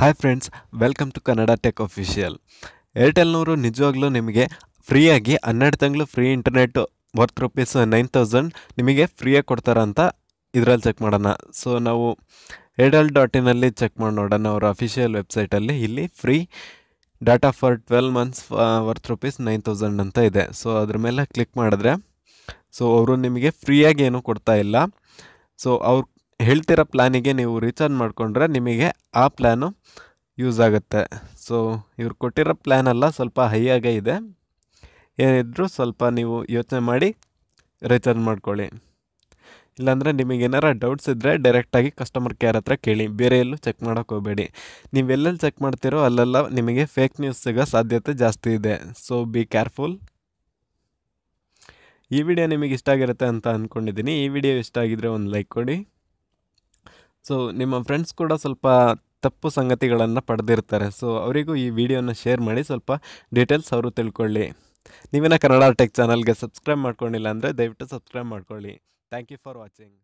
hi friends welcome to Kannada tech official ಏರ್ಟೆಲ್ನವರು ನಿಜವಾಗ್ಲೂ ನಿಮಗೆ ಫ್ರೀಯಾಗಿ ಹನ್ನೆರಡು ತಿಂಗಳು free internet worth rupees nine thousand ನಿಮಗೆ ಫ್ರೀಯಾಗಿ ಕೊಡ್ತಾರಂತ ಇದರಲ್ಲಿ ಚೆಕ್ ಮಾಡೋಣ ಸೊ ನಾವು ಏರ್ಟೆಲ್ ಡಾಟ್ ಇನಲ್ಲಿ ಚೆಕ್ ಮಾಡಿ ನೋಡೋಣ ಅವರ ಅಫಿಷಿಯಲ್ ವೆಬ್ಸೈಟಲ್ಲಿ ಇಲ್ಲಿ free data for twelve months worth rupees nine thousand ಅಂತ ಇದೆ ಸೊ ಅದ್ರ ಮೇಲೆ ಕ್ಲಿಕ್ ಮಾಡಿದ್ರೆ ಸೊ ಅವರು ನಿಮಗೆ ಫ್ರೀಯಾಗಿ ಏನೂ ಕೊಡ್ತಾ ಇಲ್ಲ ಸೊ ಅವ್ರ ಹೇಳ್ತಿರೋ ಪ್ಲ್ಯಾನಿಗೆ ನೀವು ರೀಚಾರ್ಜ್ ಮಾಡಿಕೊಂಡ್ರೆ ನಿಮಗೆ ಆ ಪ್ಲ್ಯಾನು ಯೂಸ್ ಆಗುತ್ತೆ ಸೊ ಇವ್ರು ಕೊಟ್ಟಿರೋ ಪ್ಲ್ಯಾನೆಲ್ಲ ಸ್ವಲ್ಪ ಹೈಯಾಗೇ ಇದೆ ಏನಿದ್ರೂ ಸ್ವಲ್ಪ ನೀವು ಯೋಚನೆ ಮಾಡಿ ರೀಚಾರ್ಜ್ ಮಾಡ್ಕೊಳ್ಳಿ ಇಲ್ಲಾಂದರೆ ನಿಮಗೆ ಡೌಟ್ಸ್ ಇದ್ದರೆ ಡೈರೆಕ್ಟಾಗಿ ಕಸ್ಟಮರ್ ಕೇರ್ ಹತ್ರ ಕೇಳಿ ಬೇರೆ ಎಲ್ಲೂ ಚೆಕ್ ಮಾಡೋಕ್ಕೆ ಹೋಗಬೇಡಿ ನೀವೆಲ್ಲೆಲ್ಲಿ ಚೆಕ್ ಮಾಡ್ತೀರೋ ಅಲ್ಲೆಲ್ಲ ನಿಮಗೆ ಫೇಕ್ ನ್ಯೂಸ್ ಸಿಗೋ ಸಾಧ್ಯತೆ ಜಾಸ್ತಿ ಇದೆ ಸೊ ಬಿ ಕೇರ್ಫುಲ್ ಈ ವಿಡಿಯೋ ನಿಮಗೆ ಇಷ್ಟ ಆಗಿರುತ್ತೆ ಅಂತ ಅಂದ್ಕೊಂಡಿದ್ದೀನಿ ಈ ವಿಡಿಯೋ ಇಷ್ಟ ಆಗಿದ್ದರೆ ಒಂದು ಲೈಕ್ ಕೊಡಿ ಸೊ ನಿಮ್ಮ ಫ್ರೆಂಡ್ಸ್ ಕೂಡ ಸ್ವಲ್ಪ ತಪ್ಪು ಸಂಗತಿಗಳನ್ನು ಪಡೆದಿರ್ತಾರೆ ಸೊ ಅವರಿಗೂ ಈ ವಿಡಿಯೋನ ಶೇರ್ ಮಾಡಿ ಸ್ವಲ್ಪ ಡೀಟೇಲ್ಸ್ ಅವರು ತಿಳ್ಕೊಳ್ಳಿ ನೀವೇನ ಕನ್ನಡ ಟೆಕ್ ಚಾನಲ್ಗೆ ಸಬ್ಸ್ಕ್ರೈಬ್ ಮಾಡ್ಕೊಂಡಿಲ್ಲ ಅಂದರೆ ದಯವಿಟ್ಟು ಸಬ್ಸ್ಕ್ರೈಬ್ ಮಾಡ್ಕೊಳ್ಳಿ ಥ್ಯಾಂಕ್ ಯು ಫಾರ್ ವಾಚಿಂಗ್